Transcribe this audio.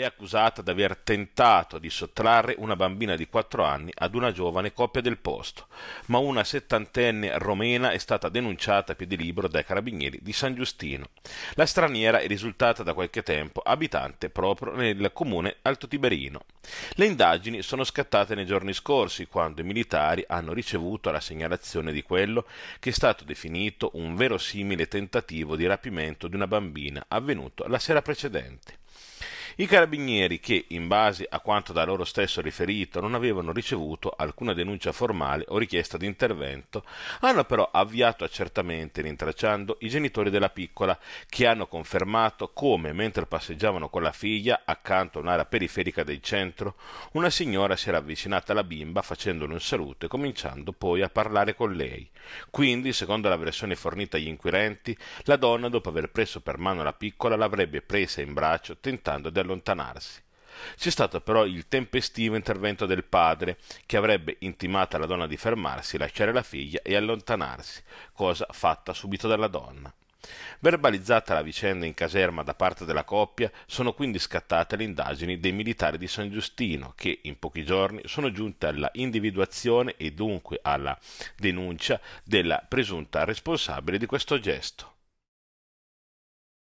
è accusata di aver tentato di sottrarre una bambina di 4 anni ad una giovane coppia del posto, ma una settantenne romena è stata denunciata a piedi libero dai carabinieri di San Giustino. La straniera è risultata da qualche tempo abitante proprio nel comune Alto Tiberino. Le indagini sono scattate nei giorni scorsi, quando i militari hanno ricevuto la segnalazione di quello che è stato definito un verosimile tentativo di rapimento di una bambina avvenuto la sera precedente. I carabinieri che, in base a quanto da loro stesso riferito, non avevano ricevuto alcuna denuncia formale o richiesta di intervento, hanno però avviato accertamente, rintracciando i genitori della piccola, che hanno confermato come, mentre passeggiavano con la figlia accanto a un'area periferica del centro, una signora si era avvicinata alla bimba facendole un saluto e cominciando poi a parlare con lei. Quindi, secondo la versione fornita agli inquirenti, la donna, dopo aver preso per mano la piccola, l'avrebbe presa in braccio tentando di allontanarsi. C'è stato però il tempestivo intervento del padre, che avrebbe intimato alla donna di fermarsi, lasciare la figlia e allontanarsi, cosa fatta subito dalla donna. Verbalizzata la vicenda in caserma da parte della coppia, sono quindi scattate le indagini dei militari di San Giustino, che in pochi giorni sono giunte alla individuazione e dunque alla denuncia della presunta responsabile di questo gesto.